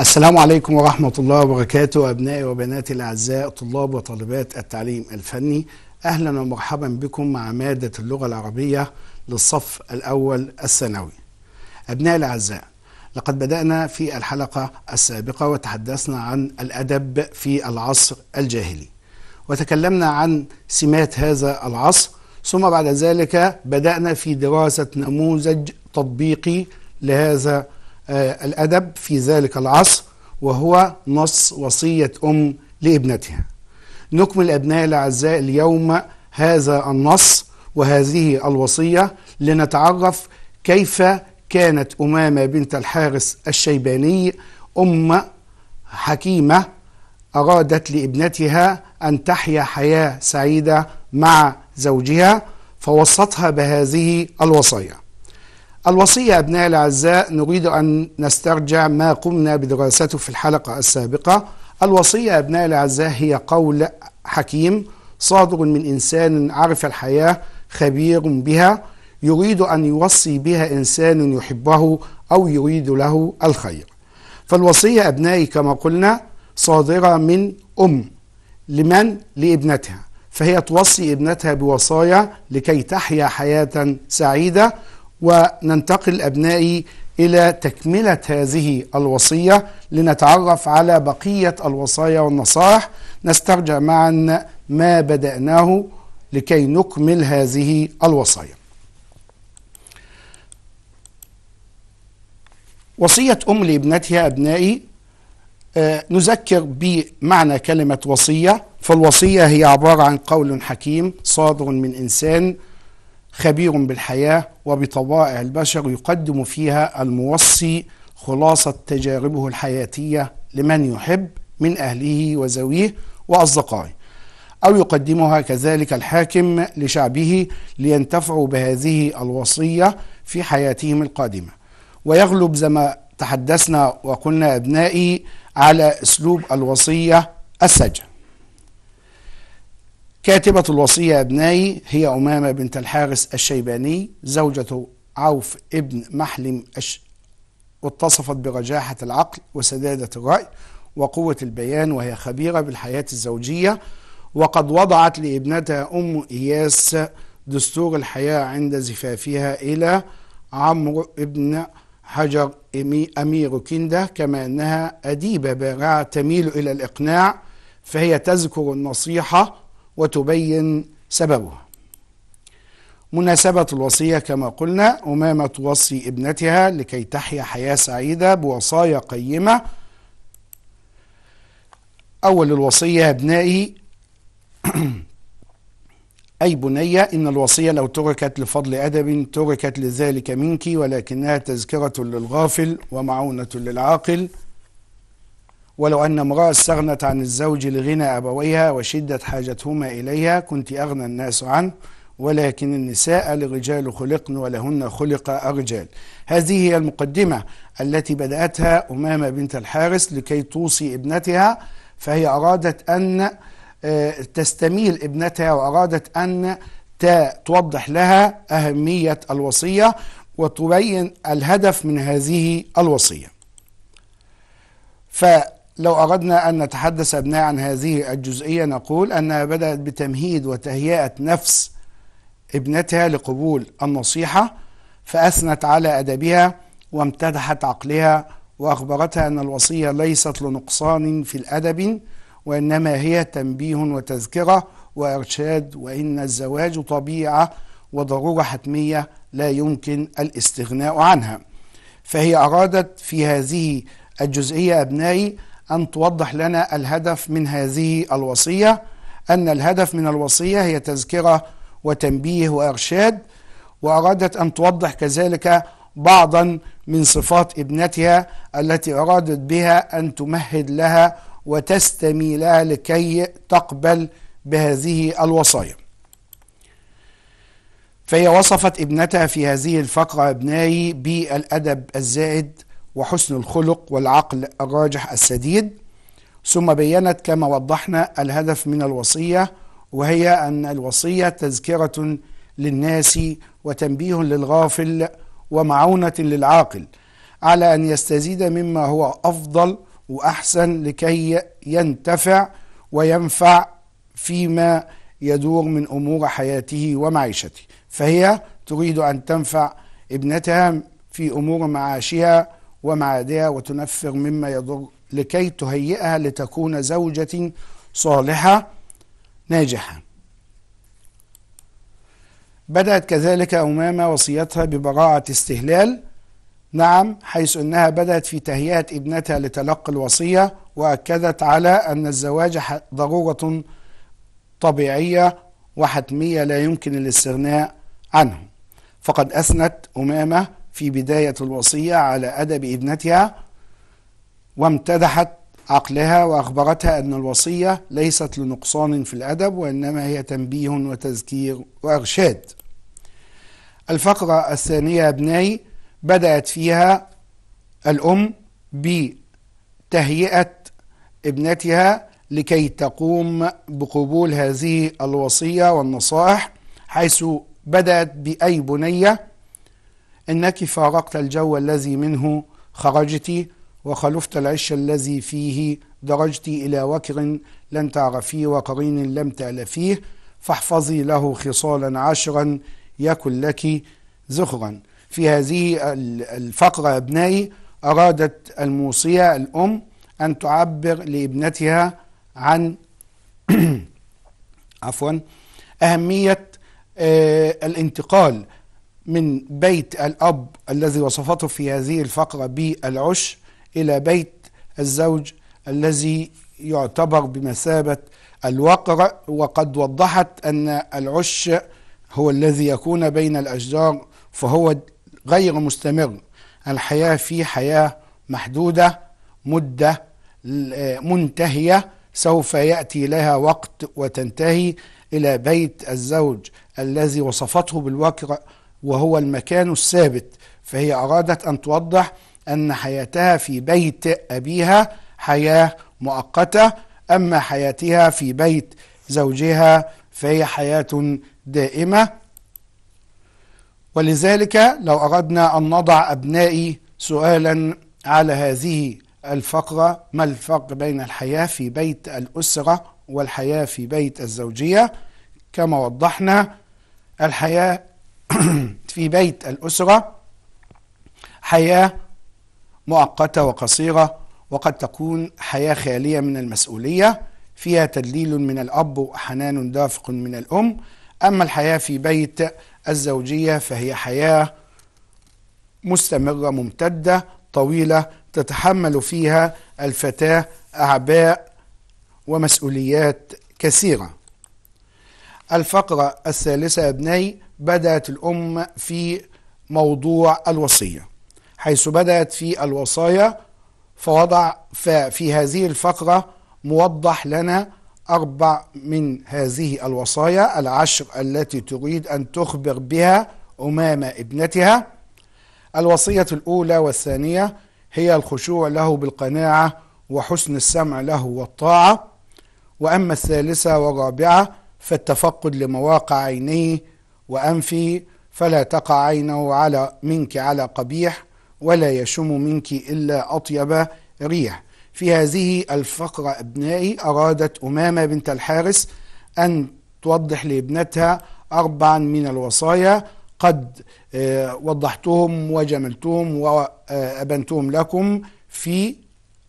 السلام عليكم ورحمة الله وبركاته أبنائي وبناتي الأعزاء طلاب وطالبات التعليم الفني أهلا ومرحبا بكم مع مادة اللغة العربية للصف الأول الثانوي أبنائي الأعزاء لقد بدأنا في الحلقة السابقة وتحدثنا عن الأدب في العصر الجاهلي وتكلمنا عن سمات هذا العصر ثم بعد ذلك بدأنا في دراسة نموذج تطبيقي لهذا آه، الأدب في ذلك العصر وهو نص وصية أم لابنتها نكمل أبنائي الأعزاء اليوم هذا النص وهذه الوصية لنتعرف كيف كانت أمامة بنت الحارس الشيباني أم حكيمة أرادت لابنتها أن تحيا حياة سعيدة مع زوجها فوصتها بهذه الوصيه الوصية أبنائي الأعزاء نريد أن نسترجع ما قمنا بدراسته في الحلقة السابقة الوصية أبنائي الأعزاء هي قول حكيم صادر من إنسان عرف الحياة خبير بها يريد أن يوصي بها إنسان يحبه أو يريد له الخير فالوصية أبنائي كما قلنا صادرة من أم لمن؟ لابنتها فهي توصي ابنتها بوصايا لكي تحيا حياة سعيدة وننتقل أبنائي إلى تكملة هذه الوصية لنتعرف على بقية الوصايا والنصائح نسترجع معا ما بدأناه لكي نكمل هذه الوصايا وصية أم لابنتها أبنائي آه، نذكر بمعنى كلمة وصية فالوصية هي عبارة عن قول حكيم صادر من إنسان خبير بالحياة وبطبائع البشر يقدم فيها الموصي خلاصة تجاربه الحياتية لمن يحب من أهله وزويه وأصدقائه أو يقدمها كذلك الحاكم لشعبه لينتفعوا بهذه الوصية في حياتهم القادمة ويغلب زي ما تحدثنا وقلنا أبنائي على أسلوب الوصية السجن كاتبة الوصية أبنائي هي أمامة بنت الحارس الشيباني زوجة عوف ابن محلم أش... واتصفت برجاحة العقل وسدادة الرأي وقوة البيان وهي خبيرة بالحياة الزوجية وقد وضعت لابنتها أم إياس دستور الحياة عند زفافها إلى عمرو ابن حجر أمير كندة كما أنها أديبة بارعة تميل إلى الإقناع فهي تذكر النصيحة وتبين سببه مناسبة الوصية كما قلنا أمامة توصي ابنتها لكي تحيا حياة سعيدة بوصايا قيمة أول الوصية أبنائي أي بنية إن الوصية لو تركت لفضل أدب تركت لذلك منك ولكنها تذكرة للغافل ومعونة للعاقل ولو أن امرأة استغنت عن الزوج لغنى أبويها وشدة حاجتهما إليها كنت أغنى الناس عنه ولكن النساء لرجال خلقن ولهن خلق الرجال هذه هي المقدمة التي بدأتها أمامة بنت الحارس لكي توصي ابنتها فهي أرادت أن آه، تستميل ابنتها وأرادت أن توضح لها أهمية الوصية وتبين الهدف من هذه الوصية ف لو أردنا أن نتحدث أبناء عن هذه الجزئية نقول أنها بدأت بتمهيد وتهيئة نفس ابنتها لقبول النصيحة فأثنت على أدبها وامتدحت عقلها وأخبرتها أن الوصية ليست لنقصان في الأدب وإنما هي تنبيه وتذكرة وإرشاد وإن الزواج طبيعة وضرورة حتمية لا يمكن الاستغناء عنها فهي أرادت في هذه الجزئية أبنائي أن توضح لنا الهدف من هذه الوصية أن الهدف من الوصية هي تذكرة وتنبيه وإرشاد وأرادت أن توضح كذلك بعضا من صفات ابنتها التي أرادت بها أن تمهد لها وتستمي لها لكي تقبل بهذه الوصايا فهي وصفت ابنتها في هذه الفقرة ابنائي بالأدب الزائد وحسن الخلق والعقل الراجح السديد ثم بينت كما وضحنا الهدف من الوصية وهي أن الوصية تذكرة للناس وتنبيه للغافل ومعونة للعاقل على أن يستزيد مما هو أفضل وأحسن لكي ينتفع وينفع فيما يدور من أمور حياته ومعيشته فهي تريد أن تنفع ابنتها في أمور معاشها ومعادها وتنفر مما يضر لكي تهيئها لتكون زوجة صالحة ناجحة بدأت كذلك أمامة وصيتها ببراعة استهلال نعم حيث أنها بدأت في تهيئة ابنتها لتلقي الوصية وأكدت على أن الزواج ضرورة طبيعية وحتمية لا يمكن الاستغناء عنه فقد أثنت أمامة في بداية الوصية على أدب ابنتها وامتدحت عقلها وأخبرتها أن الوصية ليست لنقصان في الأدب وإنما هي تنبيه وتذكير وإرشاد الفقرة الثانية أبنائي بدأت فيها الأم بتهيئة ابنتها لكي تقوم بقبول هذه الوصية والنصائح حيث بدأت بأي بنية إنك فارقت الجو الذي منه خرجت وخلفت العش الذي فيه درجت إلى وكر لن تعرفيه وقرين لم تألفيه فاحفظي له خصالا عشرا يكن لك زخرا في هذه الفقرة أبنائي أرادت الموصية الأم أن تعبر لابنتها عن عفوا أهمية آه، الانتقال من بيت الأب الذي وصفته في هذه الفقرة بالعش إلى بيت الزوج الذي يعتبر بمثابة الوقر وقد وضحت أن العش هو الذي يكون بين الأشجار فهو غير مستمر الحياة في حياة محدودة مدة منتهية سوف يأتي لها وقت وتنتهي إلى بيت الزوج الذي وصفته بالوكر وهو المكان الثابت فهي أرادت أن توضح أن حياتها في بيت أبيها حياة مؤقتة أما حياتها في بيت زوجها فهي حياة دائمة ولذلك لو أردنا أن نضع أبنائي سؤالا على هذه الفقرة ما الفرق بين الحياة في بيت الأسرة والحياة في بيت الزوجية كما وضحنا الحياة في بيت الأسرة حياة مؤقتة وقصيرة وقد تكون حياة خالية من المسؤولية فيها تدليل من الأب وحنان دافق من الأم أما الحياة في بيت الزوجية فهي حياة مستمرة ممتدة طويلة تتحمل فيها الفتاة أعباء ومسؤوليات كثيرة الفقرة الثالثة يا ابني بدأت الأمة في موضوع الوصية حيث بدأت في الوصايا فوضع ففي هذه الفقرة موضح لنا أربع من هذه الوصايا العشر التي تريد أن تخبر بها أمامة ابنتها الوصية الأولى والثانية هي الخشوع له بالقناعة وحسن السمع له والطاعة وأما الثالثة والرابعة فالتفقد لمواقع عينيه وأنفه فلا تقع عينه على منك على قبيح ولا يشم منك إلا أطيب ريح في هذه الفقرة أبنائي أرادت أمامة بنت الحارس أن توضح لابنتها أربعا من الوصايا قد آه، وضحتهم وجملتهم وأبنتهم لكم في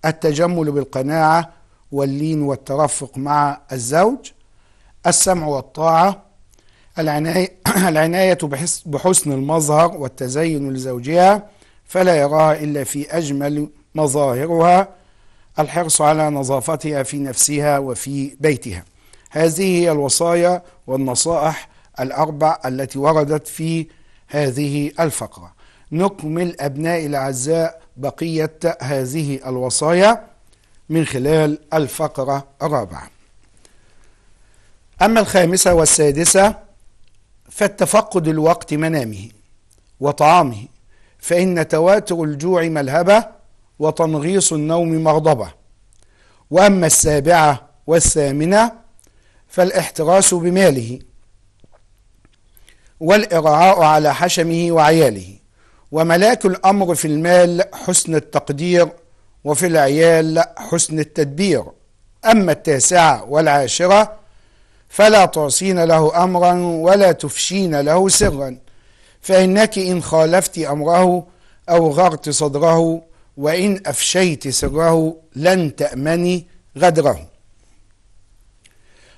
التجمل بالقناعة واللين والترفق مع الزوج السمع والطاعة العناية, العناية بحسن المظهر والتزين لزوجها فلا يراها إلا في أجمل مظاهرها الحرص على نظافتها في نفسها وفي بيتها هذه هي الوصايا والنصائح الأربع التي وردت في هذه الفقرة نكمل أبنائي الأعزاء بقية هذه الوصايا من خلال الفقرة الرابعة أما الخامسة والسادسة فالتفقد الوقت منامه وطعامه فإن تواتر الجوع ملهبة وتنغيص النوم مغضبة وأما السابعة والثامنة فالاحتراس بماله والإرعاء على حشمه وعياله وملاك الأمر في المال حسن التقدير وفي العيال حسن التدبير أما التاسعة والعاشرة فلا تعصين له أمرا ولا تفشين له سرا فإنك إن خالفت أمره أو غرت صدره وإن أفشيت سره لن تأمني غدره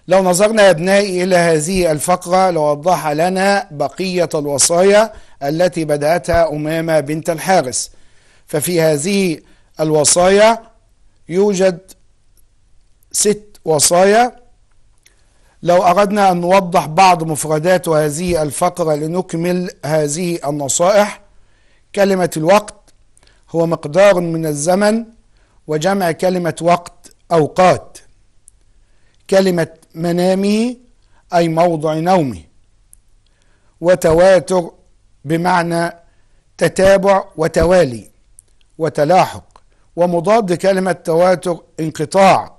لو نظرنا يا ابنائي إلى هذه الفقرة لوضح لنا بقية الوصايا التي بدأتها أمامة بنت الحارس ففي هذه الوصايا يوجد ست وصايا لو أردنا أن نوضح بعض مفردات هذه الفقرة لنكمل هذه النصائح كلمة الوقت هو مقدار من الزمن وجمع كلمة وقت أوقات كلمة منامه أي موضع نومه وتواتر بمعنى تتابع وتوالي وتلاحق ومضاد كلمة تواتر انقطاع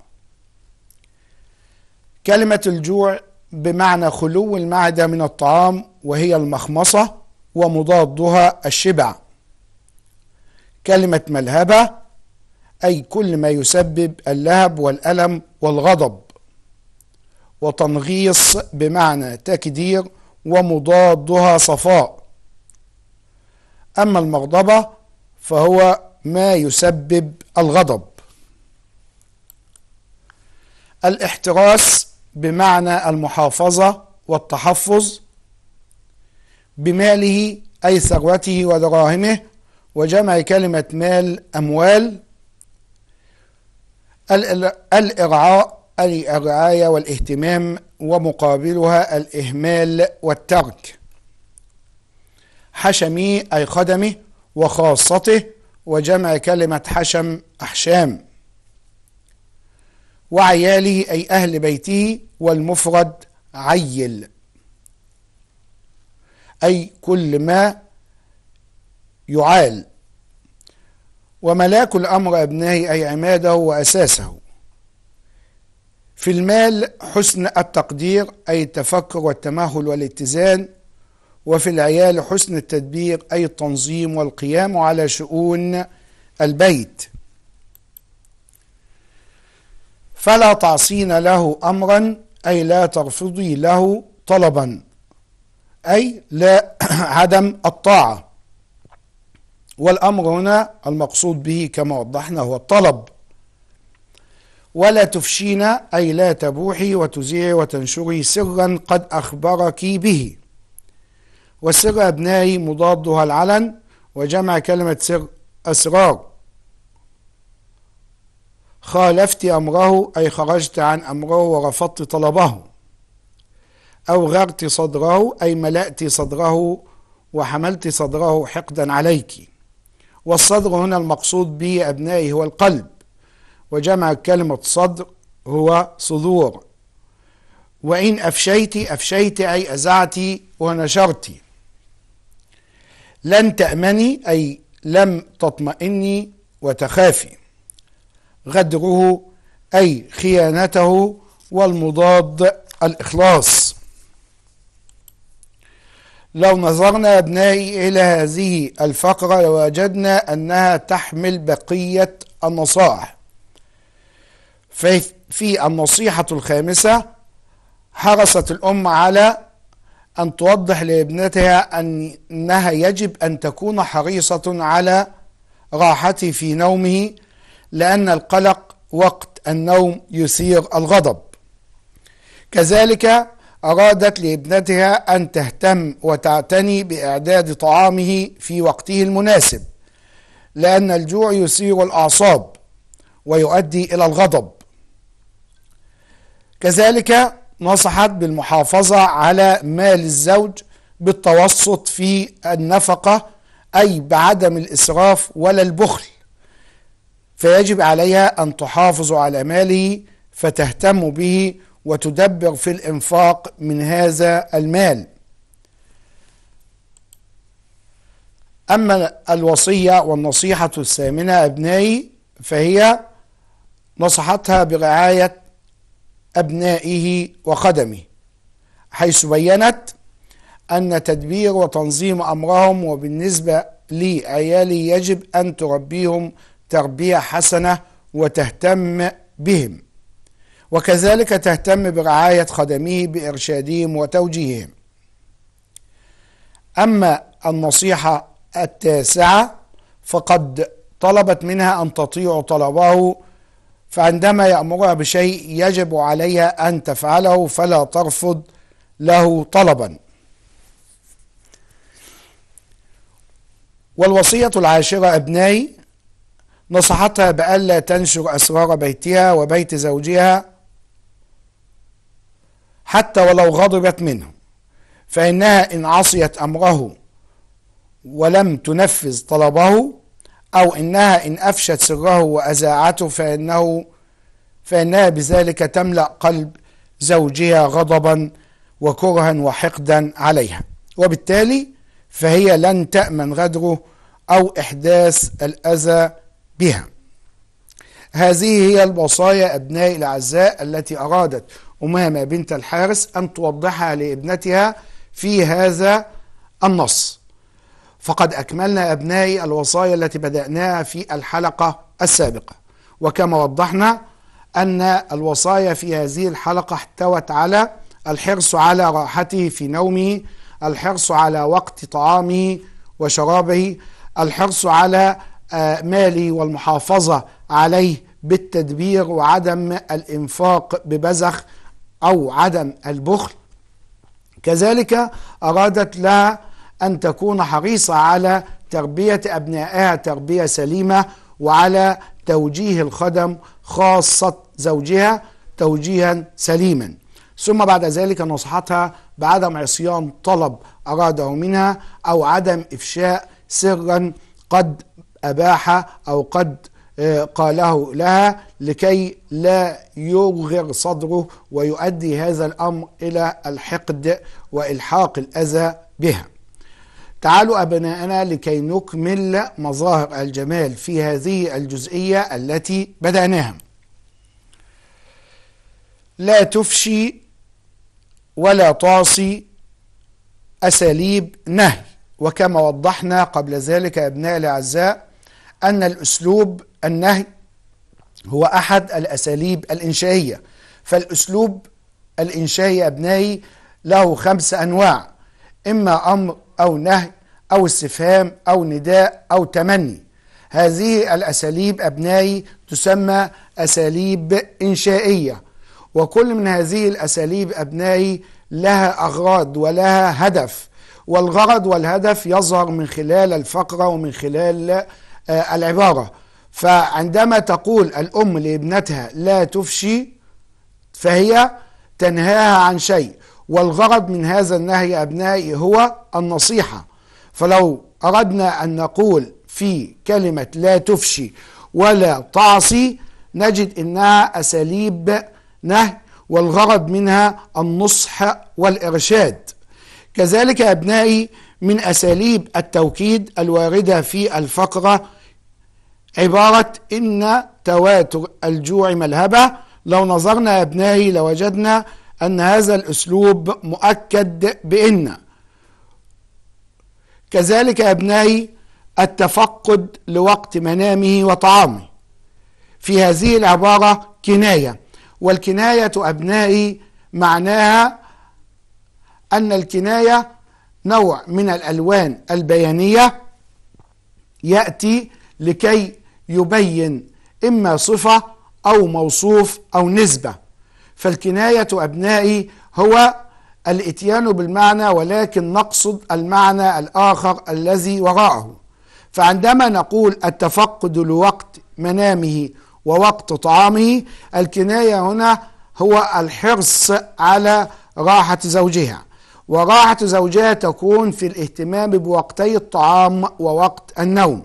كلمة الجوع بمعنى خلو المعدة من الطعام وهي المخمصة ومضادها الشبع كلمة ملهبة أي كل ما يسبب اللهب والألم والغضب وتنغيص بمعنى تكدير ومضادها صفاء أما المغضبة فهو ما يسبب الغضب الاحتراس بمعنى المحافظة والتحفظ بماله أي ثروته ودراهمه وجمع كلمة مال أموال الإرعاء اي الرعاية والاهتمام ومقابلها الإهمال والترك حشمي أي خدمه وخاصته وجمع كلمة حشم أحشام وعياله أي أهل بيته والمفرد عيل أي كل ما يعال وملاك الأمر أبنائه أي عماده وأساسه في المال حسن التقدير أي التفكر والتمهل والاتزان وفي العيال حسن التدبير أي التنظيم والقيام على شؤون البيت فلا تعصين له أمرا أي لا ترفضي له طلبا أي لا عدم الطاعة والأمر هنا المقصود به كما وضحنا هو الطلب ولا تفشين أي لا تبوحي وتزيعي وتنشري سرا قد أخبرك به وسر أبنائي مضادها العلن وجمع كلمة سر أسرار خالفت أمره أي خرجت عن أمره ورفضت طلبه أو غرت صدره أي ملأت صدره وحملت صدره حقدا عليك والصدر هنا المقصود به أبنائي هو القلب وجمع كلمة صدر هو صدور وإن أفشيت أفشيت أي أزعت ونشرت لن تأمني أي لم تطمئني وتخافي غدره أي خيانته والمضاد الإخلاص لو نظرنا أبنائي إلى هذه الفقرة لوجدنا أنها تحمل بقية النصائح في النصيحة الخامسة حرصت الأم على أن توضح لابنتها أنها يجب أن تكون حريصة على راحته في نومه لأن القلق وقت النوم يثير الغضب كذلك أرادت لابنتها أن تهتم وتعتني بإعداد طعامه في وقته المناسب لأن الجوع يثير الأعصاب ويؤدي إلى الغضب كذلك نصحت بالمحافظة على مال الزوج بالتوسط في النفقة أي بعدم الإسراف ولا البخل فيجب عليها أن تحافظ على ماله فتهتم به وتدبر في الإنفاق من هذا المال أما الوصية والنصيحة الثامنة أبنائي فهي نصحتها برعاية أبنائه وخدمه حيث بينت أن تدبير وتنظيم أمرهم وبالنسبة لعيالي يجب أن تربيهم تربية حسنة وتهتم بهم وكذلك تهتم برعاية خدمه بإرشادهم وتوجيههم أما النصيحة التاسعة فقد طلبت منها أن تطيع طلبه فعندما يأمرها بشيء يجب عليها أن تفعله فلا ترفض له طلبا والوصية العاشرة أبنائي نصحتها بألا تنشر أسرار بيتها وبيت زوجها حتى ولو غضبت منه فإنها إن عصيت أمره ولم تنفذ طلبه أو إنها إن أفشت سره وأزاعته فإنه فإنها بذلك تملأ قلب زوجها غضبا وكرها وحقدا عليها وبالتالي فهي لن تأمن غدره أو إحداث الأذى بها هذه هي الوصايا أبنائي الأعزاء التي أرادت أمامة بنت الحارس أن توضحها لابنتها في هذا النص فقد أكملنا أبنائي الوصايا التي بدأناها في الحلقة السابقة وكما وضحنا أن الوصايا في هذه الحلقة احتوت على الحرص على راحته في نومه الحرص على وقت طعامه وشرابه الحرص على مالي والمحافظة عليه بالتدبير وعدم الإنفاق ببذخ أو عدم البخل كذلك أرادت لها أن تكون حريصة على تربية أبنائها تربية سليمة وعلى توجيه الخدم خاصة زوجها توجيها سليما ثم بعد ذلك نصحتها بعدم عصيان طلب أراده منها أو عدم إفشاء سرا قد أباح أو قد آه، قاله لها لكي لا يوغر صدره ويؤدي هذا الأمر إلى الحقد وإلحاق الأذى بها تعالوا أبناءنا لكي نكمل مظاهر الجمال في هذه الجزئية التي بدأناها لا تفشي ولا تعصي أساليب نهي وكما وضحنا قبل ذلك أبناء الأعزاء أن الأسلوب النهي هو أحد الأساليب الإنشائية فالأسلوب الإنشائي يا أبنائي له خمس أنواع إما أمر أو نهي أو استفهام أو نداء أو تمني هذه الأساليب أبنائي تسمى أساليب إنشائية وكل من هذه الأساليب أبنائي لها أغراض ولها هدف والغرض والهدف يظهر من خلال الفقرة ومن خلال آه، العبارة فعندما تقول الأم لابنتها لا تفشي فهي تنهاها عن شيء والغرض من هذا النهي أبنائي هو النصيحة فلو أردنا أن نقول في كلمة لا تفشي ولا تعصي نجد إنها أساليب نهي والغرض منها النصح والإرشاد كذلك أبنائي من أساليب التوكيد الواردة في الفقرة عبارة إن تواتر الجوع ملهبة لو نظرنا يا أبنائي لوجدنا أن هذا الأسلوب مؤكد بإن كذلك يا أبنائي التفقد لوقت منامه وطعامه في هذه العبارة كناية والكناية أبنائي معناها أن الكناية نوع من الألوان البيانية يأتي لكي يبين إما صفة أو موصوف أو نسبة فالكناية أبنائي هو الاتيان بالمعنى ولكن نقصد المعنى الآخر الذي وراءه فعندما نقول التفقد لوقت منامه ووقت طعامه الكناية هنا هو الحرص على راحة زوجها وراحة زوجها تكون في الاهتمام بوقتي الطعام ووقت النوم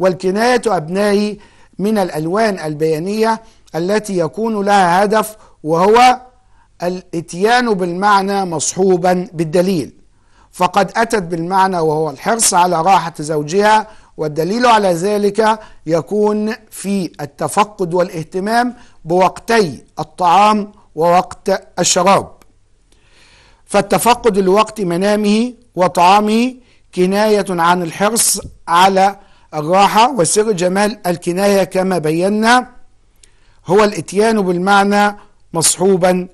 والكناية أبنائي من الألوان البيانية التي يكون لها هدف وهو الاتيان بالمعنى مصحوبا بالدليل فقد أتت بالمعنى وهو الحرص على راحة زوجها والدليل على ذلك يكون في التفقد والاهتمام بوقتي الطعام ووقت الشراب فالتفقد لوقت منامه وطعامه كناية عن الحرص على الراحة وسر جمال الكناية كما بينا هو الاتيان بالمعنى مصحوبا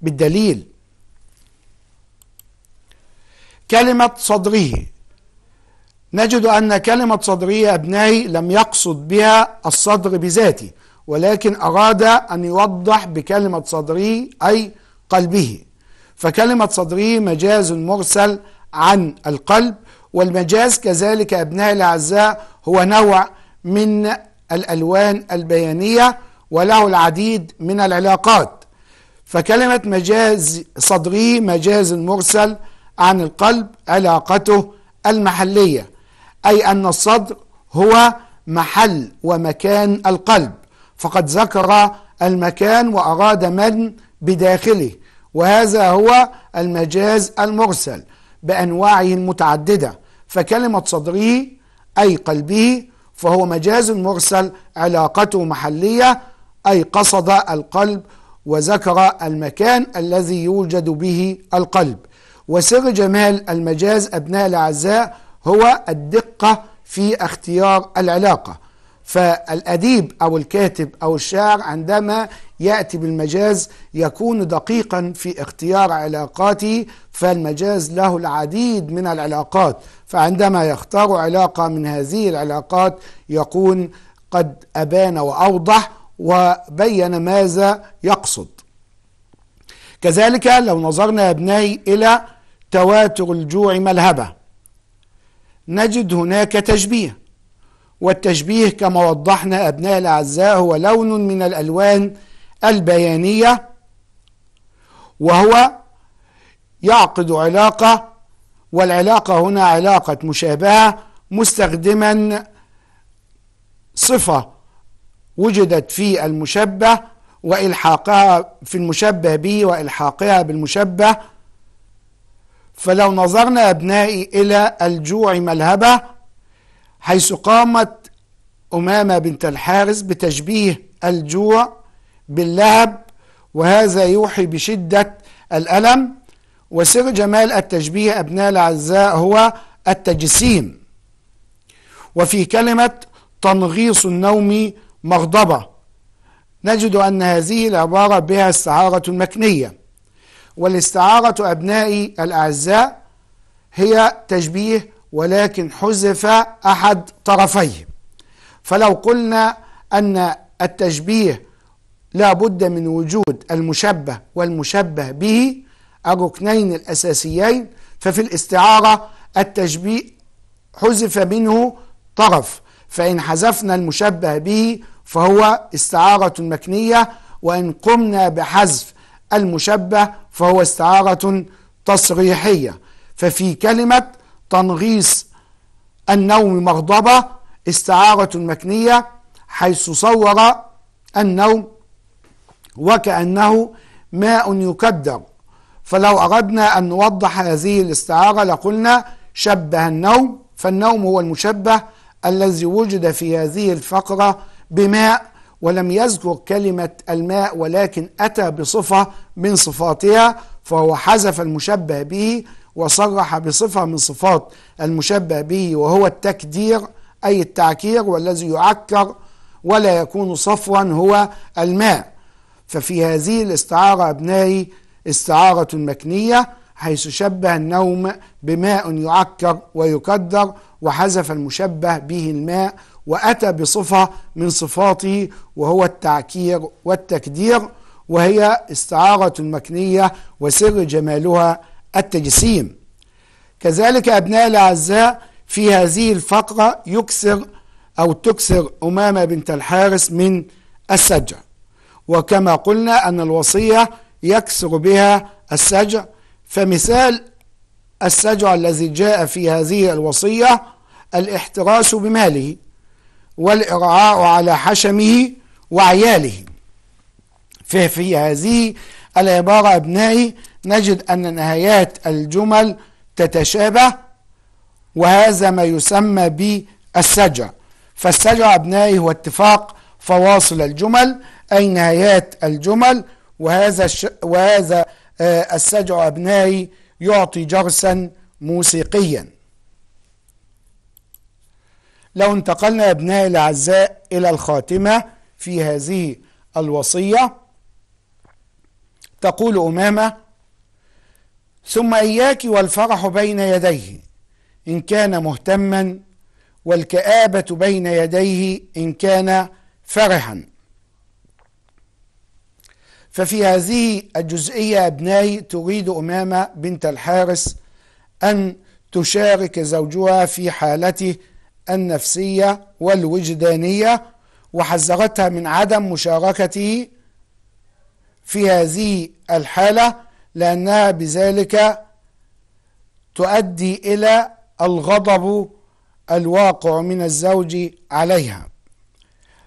بالدليل كلمة صدره نجد أن كلمة صدره أبنائي لم يقصد بها الصدر بذاته ولكن أراد أن يوضح بكلمة صدره أي قلبه فكلمة صدره مجاز مرسل عن القلب والمجاز كذلك أبناء الأعزاء هو نوع من الألوان البيانية وله العديد من العلاقات فكلمة مجاز صدري مجاز مرسل عن القلب علاقته المحلية أي أن الصدر هو محل ومكان القلب فقد ذكر المكان وأراد من بداخله وهذا هو المجاز المرسل بأنواعه المتعددة فكلمة صدره أي قلبه فهو مجاز مرسل علاقته محلية أي قصد القلب وذكر المكان الذي يوجد به القلب وسر جمال المجاز أبناء الأعزاء هو الدقة في اختيار العلاقة فالأديب أو الكاتب أو الشاعر عندما يأتي بالمجاز يكون دقيقا في اختيار علاقاته فالمجاز له العديد من العلاقات فعندما يختار علاقة من هذه العلاقات يكون قد أبان وأوضح وبين ماذا يقصد كذلك لو نظرنا يا ابنائي إلى تواتر الجوع ملهبة نجد هناك تشبيه والتشبيه كما وضحنا أبناء الأعزاء هو لون من الألوان البيانية وهو يعقد علاقة والعلاقة هنا علاقة مشابهة مستخدما صفة وجدت في المشبه وإلحاقها في المشبه به وإلحاقها بالمشبه فلو نظرنا أبنائي إلى الجوع ملهبه حيث قامت أمامة بنت الحارث بتشبيه الجوع باللهب وهذا يوحي بشدة الألم وسر جمال التشبيه أبناء الأعزاء هو التجسيم وفي كلمة تنغيص النوم مغضبة نجد أن هذه العبارة بها استعارة مكنية والاستعارة أبنائي الأعزاء هي تشبيه ولكن حذف أحد طرفيه فلو قلنا أن التشبيه لا بد من وجود المشبه والمشبه به الركنين الأساسيين ففي الاستعارة التشبيه حذف منه طرف فإن حذفنا المشبه به فهو استعارة مكنية وإن قمنا بحذف المشبه فهو استعارة تصريحية ففي كلمة تنغيص النوم مغضبة استعارة مكنية حيث صور النوم وكأنه ماء يكدر فلو أردنا أن نوضح هذه الاستعارة لقلنا شبه النوم فالنوم هو المشبه الذي وجد في هذه الفقرة بماء ولم يذكر كلمة الماء ولكن أتى بصفة من صفاتها فهو حذف المشبه به وصرح بصفة من صفات المشبه به وهو التكدير أي التعكير والذي يعكر ولا يكون صفوا هو الماء ففي هذه الاستعارة أبنائي استعارة مكنية حيث شبه النوم بماء يعكر ويكدر وحذف المشبه به الماء وأتى بصفة من صفاته وهو التعكير والتكدير وهي استعارة مكنية وسر جمالها التجسيم كذلك أبناء الأعزاء في هذه الفقرة يكسر أو تكسر أمامة بنت الحارس من السجع وكما قلنا أن الوصية يكسر بها السجع فمثال السجع الذي جاء في هذه الوصية الاحتراس بماله والإرعاء على حشمه وعياله ففي هذه العبارة أبنائي نجد أن نهايات الجمل تتشابه وهذا ما يسمى بالسجع فالسجع أبنائي هو اتفاق فواصل الجمل أي نهايات الجمل وهذا الش... وهذا آه السجع أبنائي يعطي جرسا موسيقيا لو انتقلنا أبنائي الأعزاء إلى الخاتمة في هذه الوصية تقول أمامة ثم إياك والفرح بين يديه إن كان مهتما والكآبة بين يديه إن كان فرحا ففي هذه الجزئية أبنائي تريد أمامة بنت الحارس أن تشارك زوجها في حالته النفسية والوجدانية وحذرتها من عدم مشاركته في هذه الحالة لأنها بذلك تؤدي إلى الغضب الواقع من الزوج عليها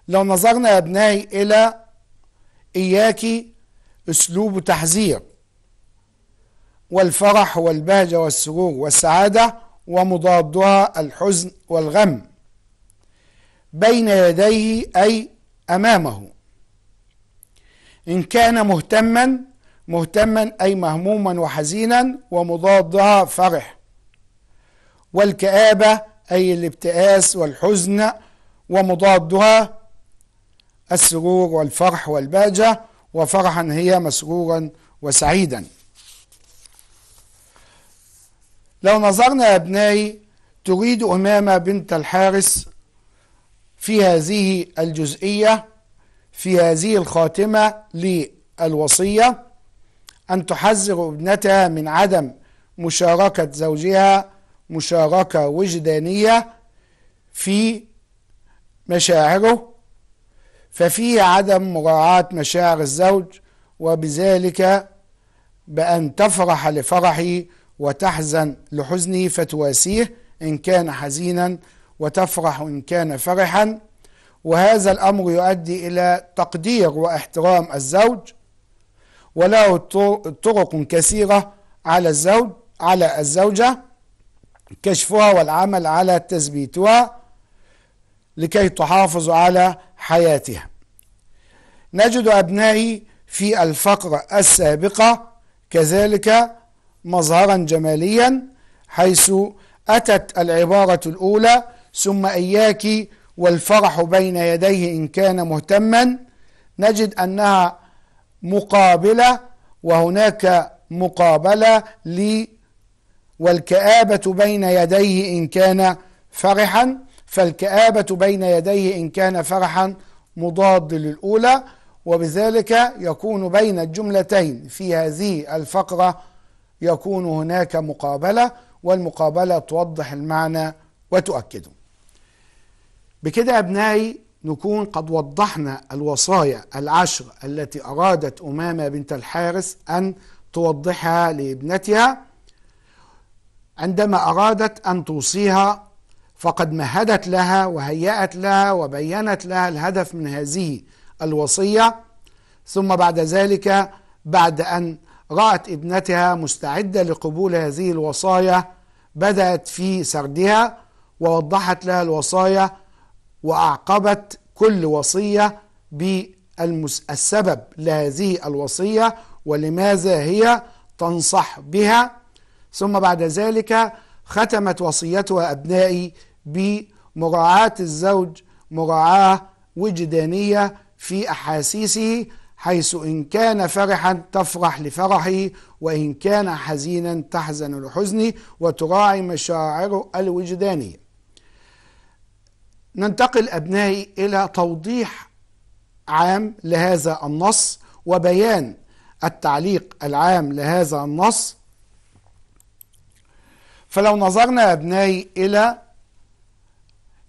لو نظرنا يا أبنائي إلى إياك أسلوب تحذير والفرح والبهجة والسرور والسعادة ومضادها الحزن والغم بين يديه أي أمامه إن كان مهتما مهتما أي مهموما وحزينا ومضادها فرح والكآبة أي الابتئاس والحزن ومضادها السرور والفرح والبهجة وفرحا هي مسرورا وسعيدا لو نظرنا يا أبنائي تريد أمامة بنت الحارس في هذه الجزئية في هذه الخاتمة للوصية أن تحذر ابنتها من عدم مشاركة زوجها مشاركة وجدانية في مشاعره ففي عدم مراعاة مشاعر الزوج وبذلك بأن تفرح لفرحه وتحزن لحزنه فتواسيه إن كان حزينا وتفرح إن كان فرحا وهذا الأمر يؤدي إلى تقدير واحترام الزوج وله طرق كثيرة على الزوج على الزوجة كشفها والعمل على تثبيتها لكي تحافظ على حياتها نجد أبنائي في الفقرة السابقة كذلك مظهرا جماليا حيث أتت العبارة الأولى ثم إياك والفرح بين يديه إن كان مهتما نجد أنها مقابلة وهناك مقابلة لي والكآبة بين يديه إن كان فرحا فالكآبة بين يديه إن كان فرحا مضاد للأولى وبذلك يكون بين الجملتين في هذه الفقرة يكون هناك مقابلة والمقابلة توضح المعنى وتؤكده بكده أبنائي نكون قد وضحنا الوصايا العشر التي أرادت أمامة بنت الحارث أن توضحها لابنتها عندما أرادت أن توصيها فقد مهدت لها وهيأت لها وبينت لها الهدف من هذه الوصية ثم بعد ذلك بعد أن رأت ابنتها مستعدة لقبول هذه الوصايا بدأت في سردها ووضحت لها الوصايا وأعقبت كل وصية بالسبب لهذه الوصية ولماذا هي تنصح بها ثم بعد ذلك ختمت وصيتها أبنائي بمراعاة الزوج مراعاة وجدانية في أحاسيسه حيث إن كان فرحا تفرح لفرحه وإن كان حزينا تحزن لحزني وتراعي مشاعره الوجدانية ننتقل أبنائي إلى توضيح عام لهذا النص وبيان التعليق العام لهذا النص فلو نظرنا أبنائي إلى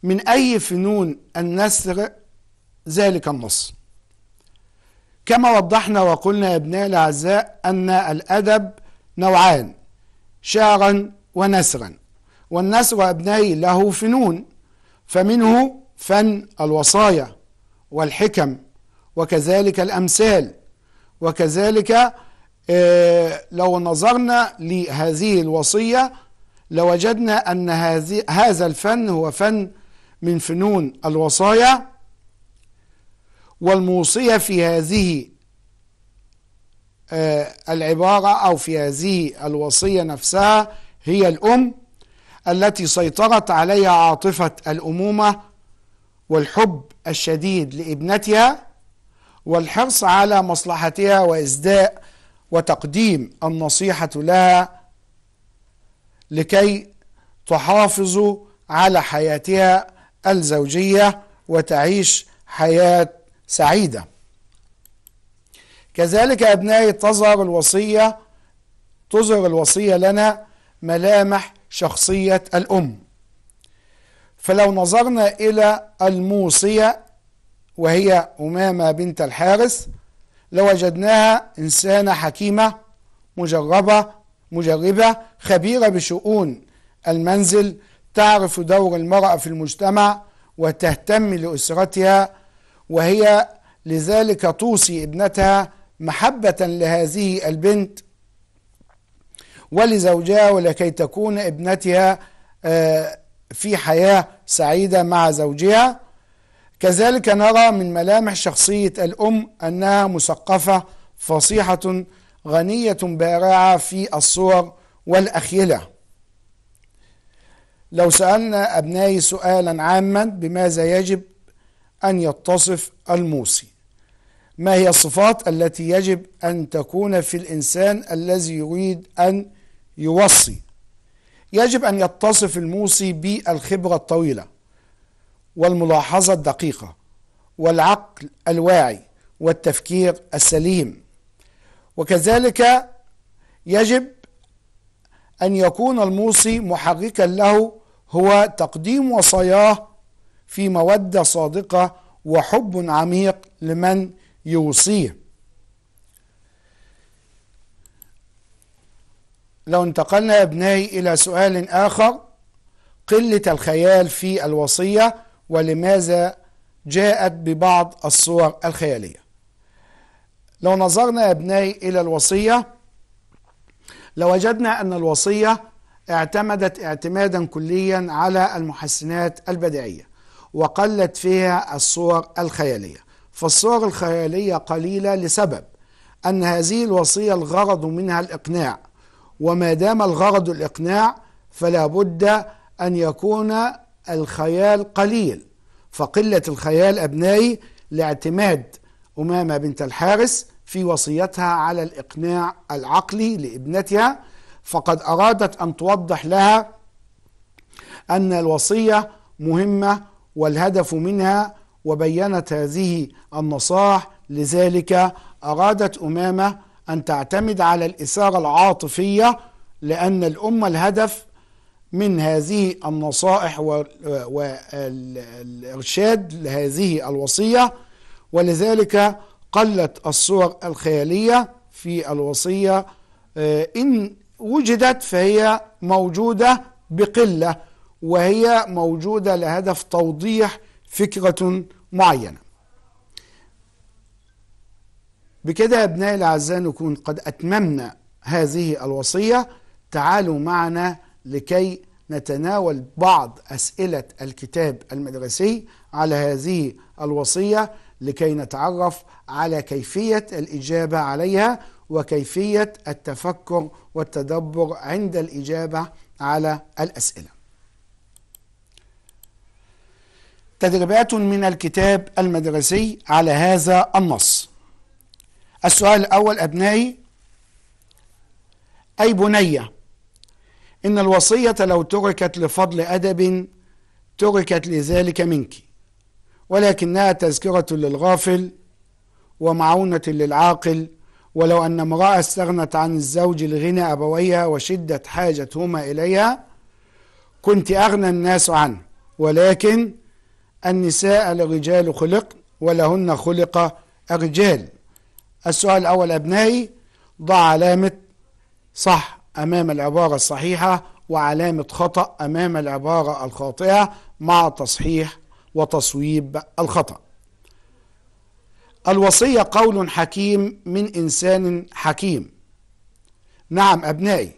من أي فنون النسر ذلك النص كما وضحنا وقلنا يا أبنائي الأعزاء أن الأدب نوعان شعرا ونسرا والنسر أبنائي له فنون فمنه فن الوصايا والحكم وكذلك الأمثال وكذلك آه، لو نظرنا لهذه الوصية لوجدنا أن هذا الفن هو فن من فنون الوصايا والموصية في هذه آه، العبارة أو في هذه الوصية نفسها هي الأم التي سيطرت عليها عاطفة الأمومة والحب الشديد لابنتها والحرص على مصلحتها وإزداء وتقديم النصيحة لها لكي تحافظ على حياتها الزوجية وتعيش حياة سعيدة كذلك أبنائي تظهر الوصية تظهر الوصية لنا ملامح شخصية الأم فلو نظرنا إلى الموصية وهي أمامة بنت الحارث لوجدناها إنسانة حكيمة مجربة مجربة خبيرة بشؤون المنزل تعرف دور المرأة في المجتمع وتهتم لأسرتها وهي لذلك توصي ابنتها محبة لهذه البنت ولزوجها ولكي تكون ابنتها آه، في حياة سعيدة مع زوجها كذلك نرى من ملامح شخصية الأم أنها مثقفة فصيحة غنية بارعة في الصور والأخيلة لو سألنا أبنائي سؤالا عاما بماذا يجب أن يتصف الموصي ما هي الصفات التي يجب أن تكون في الإنسان الذي يريد أن يوصي يجب أن يتصف الموصي بالخبرة الطويلة والملاحظة الدقيقة والعقل الواعي والتفكير السليم وكذلك يجب أن يكون الموصي محركا له هو تقديم وصاياه في مودة صادقة وحب عميق لمن يوصيه لو انتقلنا يا ابنائي إلى سؤال آخر قلة الخيال في الوصية ولماذا جاءت ببعض الصور الخيالية لو نظرنا يا ابنائي إلى الوصية لوجدنا أن الوصية اعتمدت اعتمادا كليا على المحسنات البديعية وقلت فيها الصور الخيالية فالصور الخيالية قليلة لسبب أن هذه الوصية الغرض منها الإقناع وما دام الغرض الإقناع فلا بد أن يكون الخيال قليل فقلة الخيال أبنائي لاعتماد أمامة بنت الحارث في وصيتها على الإقناع العقلي لابنتها فقد أرادت أن توضح لها أن الوصية مهمة والهدف منها وبينت هذه النصائح لذلك أرادت أمامة أن تعتمد على الإثارة العاطفية لأن الأمة الهدف من هذه النصائح والإرشاد لهذه الوصية ولذلك قلت الصور الخيالية في الوصية آه، إن وجدت فهي موجودة بقلة وهي موجودة لهدف توضيح فكرة معينة بكده أبنائي الأعزاء نكون قد أتممنا هذه الوصية تعالوا معنا لكي نتناول بعض أسئلة الكتاب المدرسي على هذه الوصية لكي نتعرف على كيفية الإجابة عليها وكيفية التفكر والتدبر عند الإجابة على الأسئلة. تدريبات من الكتاب المدرسي على هذا النص السؤال الأول أبنائي أي بنية إن الوصية لو تركت لفضل أدب تركت لذلك منك ولكنها تذكرة للغافل ومعونة للعاقل ولو أن امرأة استغنت عن الزوج لغنى أبويها وشدة حاجتهما إليها كنت أغنى الناس عنه ولكن النساء لرجال خلق ولهن خلق الرجال السؤال الأول أبنائي ضع علامة صح أمام العبارة الصحيحة وعلامة خطأ أمام العبارة الخاطئة مع تصحيح وتصويب الخطأ الوصية قول حكيم من إنسان حكيم نعم أبنائي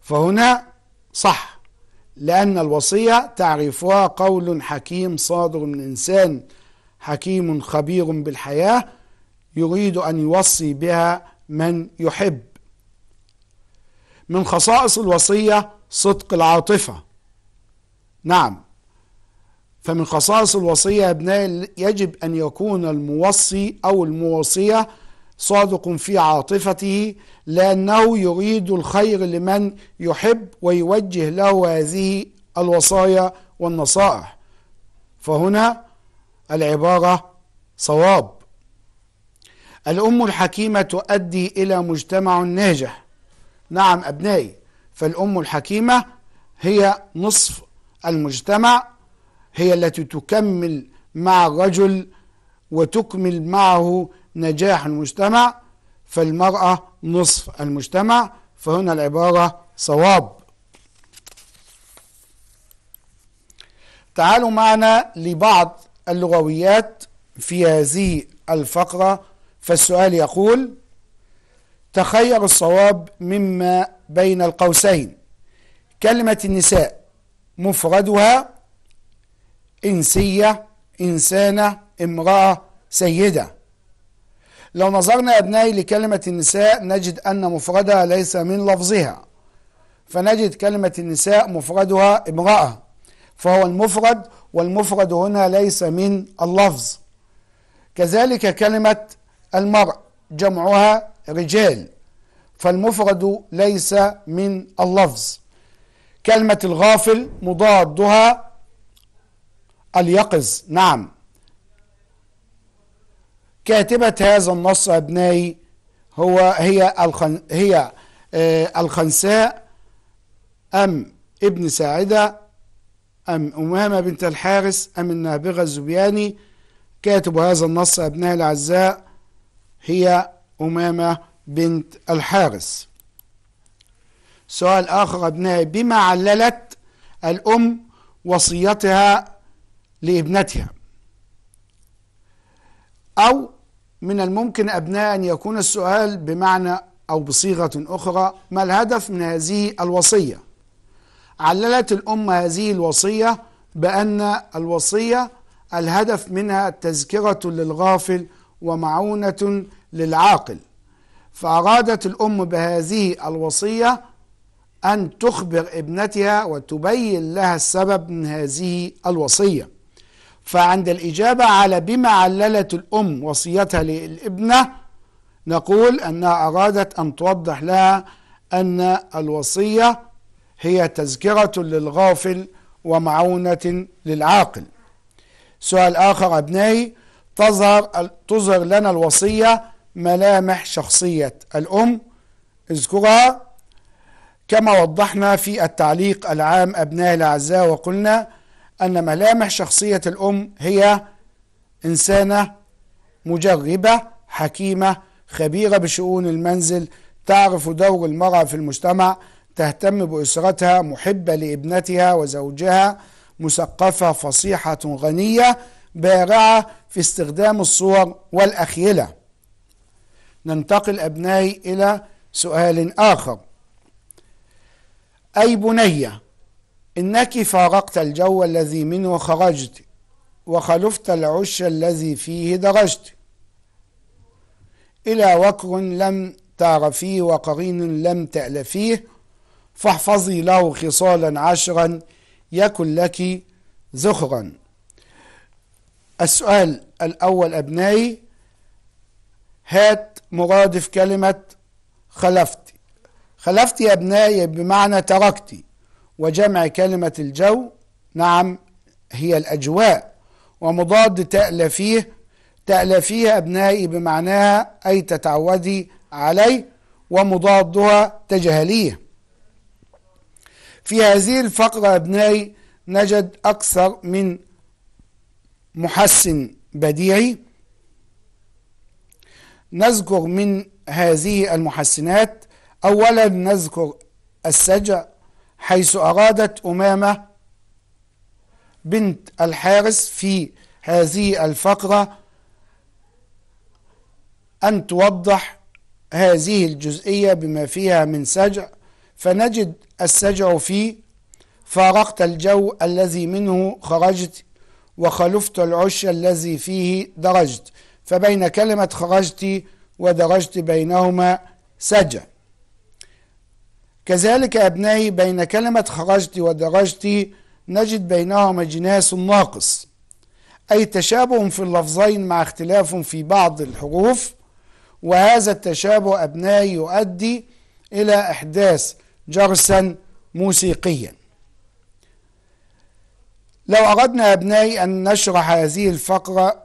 فهنا صح لأن الوصية تعرفها قول حكيم صادر من إنسان حكيم خبير بالحياة يريد أن يوصي بها من يحب من خصائص الوصية صدق العاطفة نعم فمن خصائص الوصية يا أبنائي يجب أن يكون الموصي أو الموصية صادق في عاطفته لأنه يريد الخير لمن يحب ويوجه له هذه الوصايا والنصائح فهنا العبارة صواب الأم الحكيمة تؤدي إلى مجتمع ناجح نعم أبنائي فالأم الحكيمة هي نصف المجتمع هي التي تكمل مع الرجل وتكمل معه نجاح المجتمع فالمرأة نصف المجتمع فهنا العبارة صواب تعالوا معنا لبعض اللغويات في هذه الفقرة فالسؤال يقول تخير الصواب مما بين القوسين كلمة النساء مفردها إنسية إنسانة امرأة سيدة لو نظرنا أبنائي لكلمة النساء نجد أن مفردها ليس من لفظها فنجد كلمة النساء مفردها امرأة فهو المفرد والمفرد هنا ليس من اللفظ كذلك كلمة المرء جمعها رجال فالمفرد ليس من اللفظ كلمة الغافل مضادها اليقظ نعم كاتبة هذا النص أبنائي هو هي الخن هي آه، الخنساء أم ابن ساعدة أم أمامة بنت الحارس أم النابغة الزبياني كاتب هذا النص أبنائي الأعزاء هي أمامة بنت الحارس سؤال آخر أبنائي بما عللت الأم وصيتها لابنتها أو من الممكن أبناء أن يكون السؤال بمعنى أو بصيغة أخرى ما الهدف من هذه الوصية عللت الأم هذه الوصية بأن الوصية الهدف منها تذكرة للغافل ومعونة للعاقل فأرادت الأم بهذه الوصية أن تخبر ابنتها وتبين لها السبب من هذه الوصية فعند الإجابة على بما عللت الأم وصيتها للابنة نقول أنها أرادت أن توضح لها أن الوصية هي تذكرة للغافل ومعونة للعاقل سؤال آخر أبنائي تظهر تظهر لنا الوصية ملامح شخصية الأم اذكرها كما وضحنا في التعليق العام أبناء الأعزاء وقلنا أن ملامح شخصية الأم هي إنسانة مجربة حكيمة خبيرة بشؤون المنزل تعرف دور المرأة في المجتمع تهتم بأسرتها محبة لابنتها وزوجها مثقفة فصيحة غنية بارعة في استخدام الصور والأخيلة ننتقل أبنائي إلى سؤال آخر أي بنية إنك فارقت الجو الذي منه خرجت وخلفت العش الذي فيه درجت إلى وكر لم تعرفيه وقرين لم تألفيه فاحفظي له خصالا عشرا يكن لك ذخرا السؤال الأول أبنائي هات مرادف كلمة خلفت خلفت يا أبنائي بمعنى تركت وجمع كلمة الجو نعم هي الأجواء ومضاد تألفيه تألفيه أبنائي بمعناها أي تتعودي عليه ومضادها تجهليه في هذه الفقرة أبنائي نجد أكثر من محسن بديعي نذكر من هذه المحسنات أولا نذكر السجع حيث أرادت أمامة بنت الحارس في هذه الفقرة أن توضح هذه الجزئية بما فيها من سجع فنجد السجع في فارقت الجو الذي منه خرجت وخلفت العش الذي فيه درجت فبين كلمة خرجت ودرجت بينهما سجع كذلك أبنائي بين كلمة خرجت ودرجت نجد بينهما جناس ناقص أي تشابه في اللفظين مع اختلاف في بعض الحروف وهذا التشابه أبنائي يؤدي إلى إحداث جرسا موسيقيا لو أردنا أبنائي أن نشرح هذه الفقرة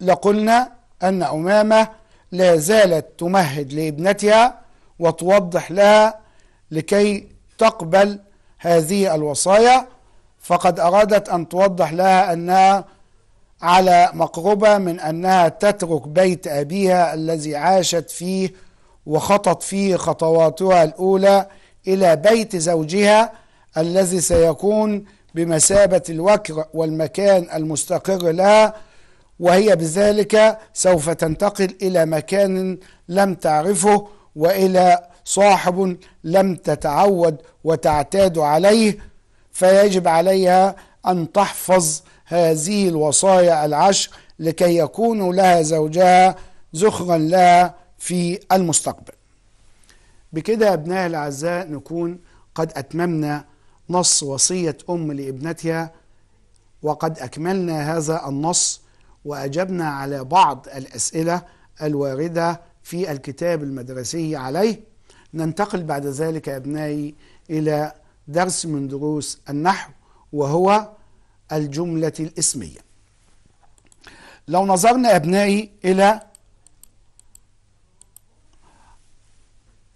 لقلنا أن أمامة لا زالت تمهد لابنتها وتوضح لها لكي تقبل هذه الوصايا فقد أرادت أن توضح لها أنها على مقربة من أنها تترك بيت أبيها الذي عاشت فيه وخطت فيه خطواتها الأولى إلى بيت زوجها الذي سيكون بمثابة الوكر والمكان المستقر لها وهي بذلك سوف تنتقل إلى مكان لم تعرفه وإلى صاحب لم تتعود وتعتاد عليه فيجب عليها أن تحفظ هذه الوصايا العشر لكي يكون لها زوجها ذخرا لها في المستقبل بكده أبنائي الأعزاء نكون قد أتممنا نص وصية أم لابنتها وقد أكملنا هذا النص وأجبنا على بعض الأسئلة الواردة في الكتاب المدرسي عليه ننتقل بعد ذلك يا أبنائي إلى درس من دروس النحو وهو الجملة الاسمية لو نظرنا أبنائي إلى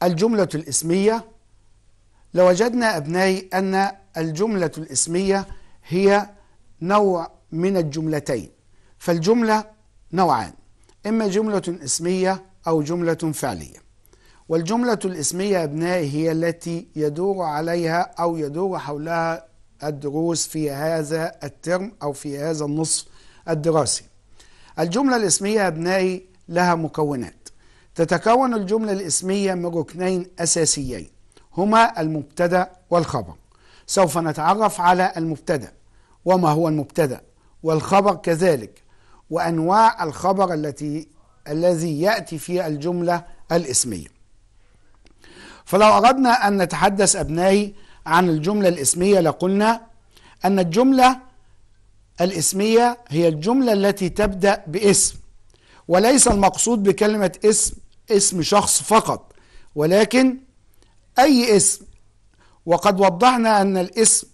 الجملة الاسمية لوجدنا أبنائي أن الجملة الاسمية هي نوع من الجملتين فالجملة نوعان إما جملة اسمية أو جملة فعلية والجملة الاسمية أبنائي هي التي يدور عليها أو يدور حولها الدروس في هذا الترم أو في هذا النصف الدراسي الجملة الاسمية أبنائي لها مكونات تتكون الجملة الاسمية من ركنين أساسيين هما المبتدا والخبر سوف نتعرف على المبتدا وما هو المبتدا والخبر كذلك وانواع الخبر التي الذي ياتي في الجمله الاسميه فلو اردنا ان نتحدث ابنائي عن الجمله الاسميه لقلنا ان الجمله الاسميه هي الجمله التي تبدا باسم وليس المقصود بكلمه اسم اسم شخص فقط ولكن أي اسم وقد وضحنا أن الاسم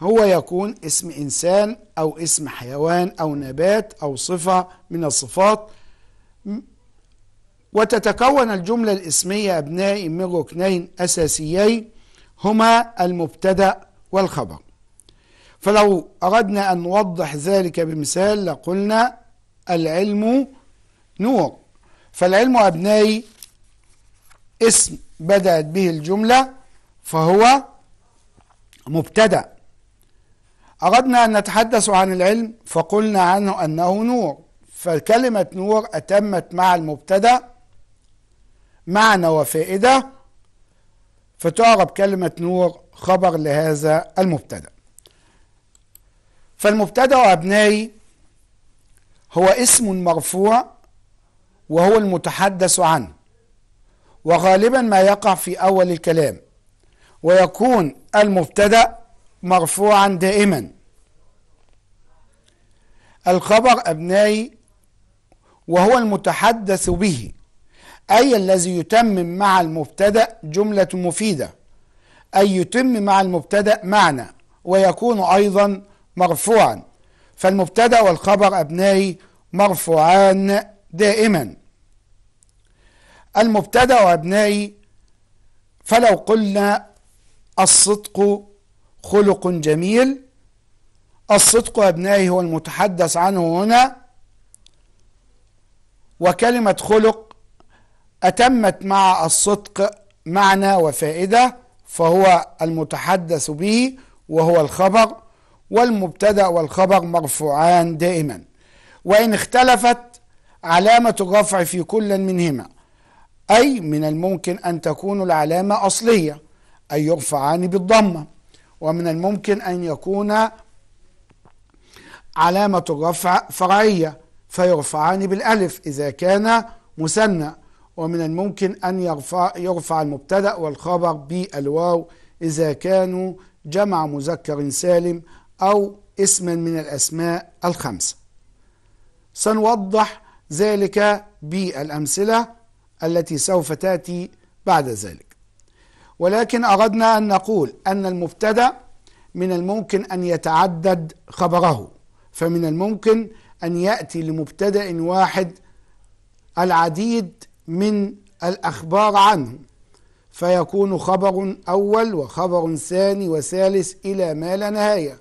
هو يكون اسم إنسان أو اسم حيوان أو نبات أو صفة من الصفات وتتكون الجملة الاسمية أبنائي من ركنين أساسيين هما المبتدأ والخبر فلو أردنا أن نوضح ذلك بمثال لقلنا العلم نور فالعلم أبنائي اسم بدأت به الجملة فهو مبتدأ أردنا أن نتحدث عن العلم فقلنا عنه أنه نور فكلمة نور أتمت مع المبتدأ معنى وفائدة فتعرب كلمة نور خبر لهذا المبتدأ فالمبتدأ أبنائي هو اسم مرفوع وهو المتحدث عنه وغالبا ما يقع في أول الكلام ويكون المبتدأ مرفوعا دائما الخبر أبنائي وهو المتحدث به أي الذي يتمم مع المبتدأ جملة مفيدة أي يتم مع المبتدأ معنى ويكون أيضا مرفوعا فالمبتدأ والخبر أبنائي مرفوعان دائما المبتدا وابنائي فلو قلنا الصدق خلق جميل الصدق أبنائي هو المتحدث عنه هنا وكلمة خلق أتمت مع الصدق معنى وفائدة فهو المتحدث به وهو الخبر والمبتدأ والخبر مرفوعان دائما وإن اختلفت علامة الرفع في كل منهما أي من الممكن أن تكون العلامة أصلية أي يرفعان بالضمة ومن الممكن أن يكون علامة الرفع فرعية فيرفعان بالألف إذا كان مثنى ومن الممكن أن يرفع, يرفع المبتدأ والخبر بالواو إذا كانوا جمع مذكر سالم أو اسما من الأسماء الخمسة سنوضح ذلك بالأمثلة التي سوف تاتي بعد ذلك ولكن اردنا ان نقول ان المبتدا من الممكن ان يتعدد خبره فمن الممكن ان ياتي لمبتدا واحد العديد من الاخبار عنه فيكون خبر اول وخبر ثاني وثالث الى ما لا نهايه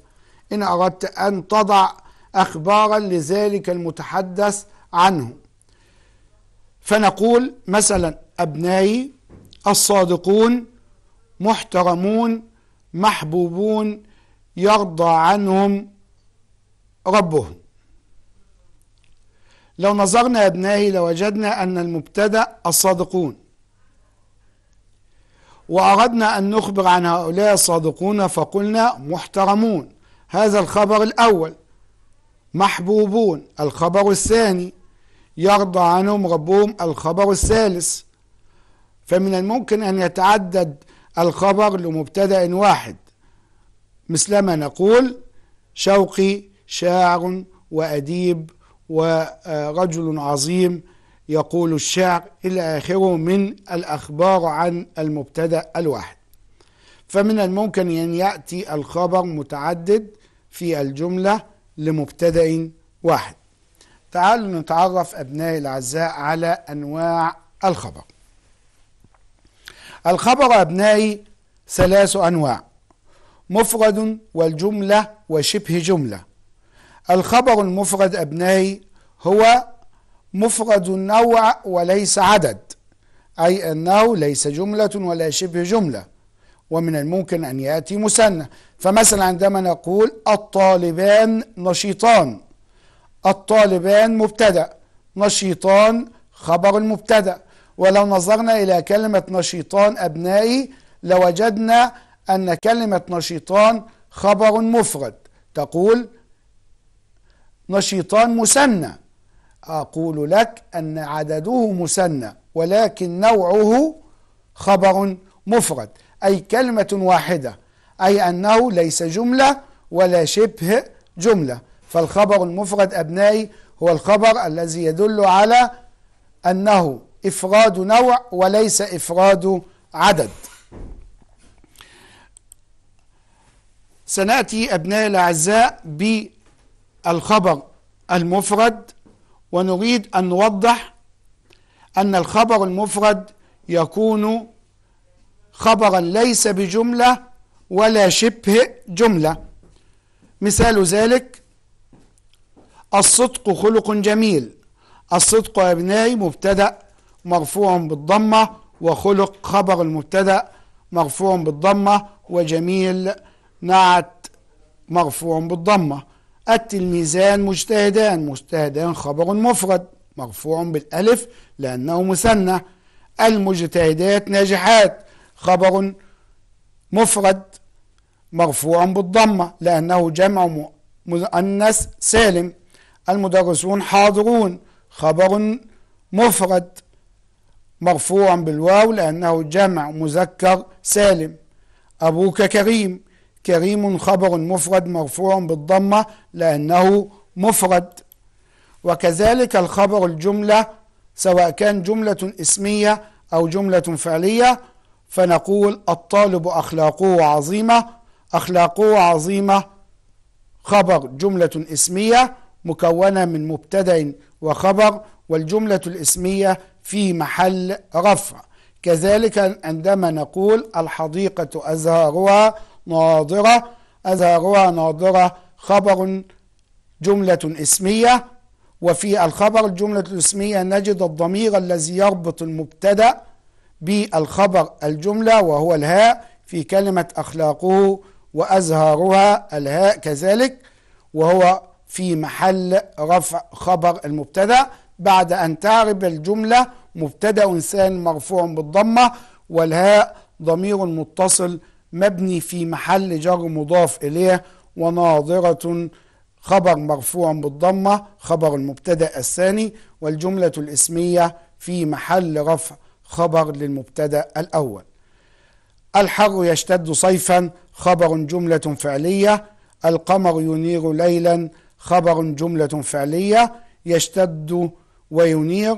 ان اردت ان تضع اخبارا لذلك المتحدث عنه فنقول مثلا أبنائي الصادقون محترمون محبوبون يرضى عنهم ربهم لو نظرنا يا أبنائي لوجدنا أن المبتدأ الصادقون وأردنا أن نخبر عن هؤلاء الصادقون فقلنا محترمون هذا الخبر الأول محبوبون الخبر الثاني يرضى عنهم ربهم الخبر الثالث فمن الممكن أن يتعدد الخبر لمبتدأ واحد مثلما نقول شوقي شاعر وأديب ورجل عظيم يقول الشعر إلى آخره من الأخبار عن المبتدأ الواحد فمن الممكن أن يأتي الخبر متعدد في الجملة لمبتدأ واحد تعالوا نتعرف أبنائي الأعزاء على أنواع الخبر الخبر أبنائي ثلاث أنواع مفرد والجملة وشبه جملة الخبر المفرد أبنائي هو مفرد نوع وليس عدد أي أنه ليس جملة ولا شبه جملة ومن الممكن أن يأتي مثنى فمثلا عندما نقول الطالبان نشيطان الطالبان مبتدأ نشيطان خبر المبتدأ ولو نظرنا إلى كلمة نشيطان أبنائي لوجدنا أن كلمة نشيطان خبر مفرد تقول نشيطان مثنى أقول لك أن عدده مثنى ولكن نوعه خبر مفرد أي كلمة واحدة أي أنه ليس جملة ولا شبه جملة فالخبر المفرد أبنائي هو الخبر الذي يدل على أنه إفراد نوع وليس إفراد عدد سنأتي أبنائي الأعزاء بالخبر المفرد ونريد أن نوضح أن الخبر المفرد يكون خبرا ليس بجملة ولا شبه جملة مثال ذلك الصدق خلق جميل الصدق يا ابنائي مبتدأ مرفوع بالضمة وخلق خبر المبتدأ مرفوع بالضمة وجميل نعت مرفوع بالضمة التلميذان مجتهدان مجتهدان خبر مفرد مرفوع بالألف لأنه مثنى المجتهدات ناجحات خبر مفرد مرفوع بالضمة لأنه جمع مؤنث سالم المدرسون حاضرون خبر مفرد مرفوع بالواو لأنه جمع مذكر سالم أبوك كريم كريم خبر مفرد مرفوع بالضمة لأنه مفرد وكذلك الخبر الجملة سواء كان جملة اسمية أو جملة فعلية فنقول الطالب أخلاقه عظيمة أخلاقه عظيمة خبر جملة اسمية مكونة من مبتدأ وخبر والجملة الاسمية في محل رفع كذلك عندما نقول الحديقة أزهارها ناظرة أزهارها ناظرة خبر جملة اسمية وفي الخبر الجملة الاسمية نجد الضمير الذي يربط المبتدأ بالخبر الجملة وهو الهاء في كلمة أخلاقه وأزهارها الهاء كذلك وهو في محل رفع خبر المبتدا بعد أن تعرب الجملة مبتدا انسان مرفوع بالضمة والهاء ضمير متصل مبني في محل جر مضاف إليه وناظرة خبر مرفوع بالضمة خبر المبتدا الثاني والجملة الاسمية في محل رفع خبر للمبتدا الأول الحر يشتد صيفا خبر جملة فعلية القمر ينير ليلا خبر جملة فعلية يشتد وينير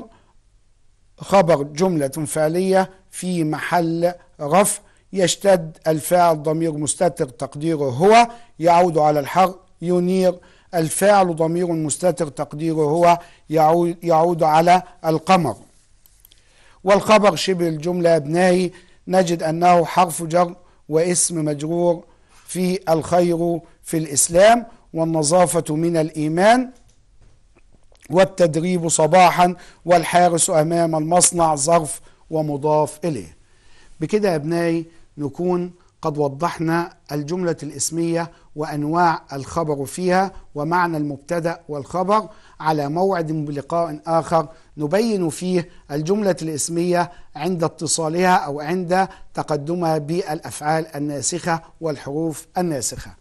خبر جملة فعلية في محل رفع يشتد الفاعل ضمير مستتر تقديره هو يعود على الحر ينير الفاعل ضمير مستتر تقديره هو يعود, يعود على القمر والخبر شبه الجملة أبنائي نجد أنه حرف جر واسم مجرور في الخير في الإسلام والنظافة من الإيمان والتدريب صباحا والحارس أمام المصنع ظرف ومضاف إليه بكده يا أبنائي نكون قد وضحنا الجملة الاسمية وأنواع الخبر فيها ومعنى المبتدأ والخبر على موعد بلقاء آخر نبين فيه الجملة الاسمية عند اتصالها أو عند تقدمها بالأفعال الناسخة والحروف الناسخة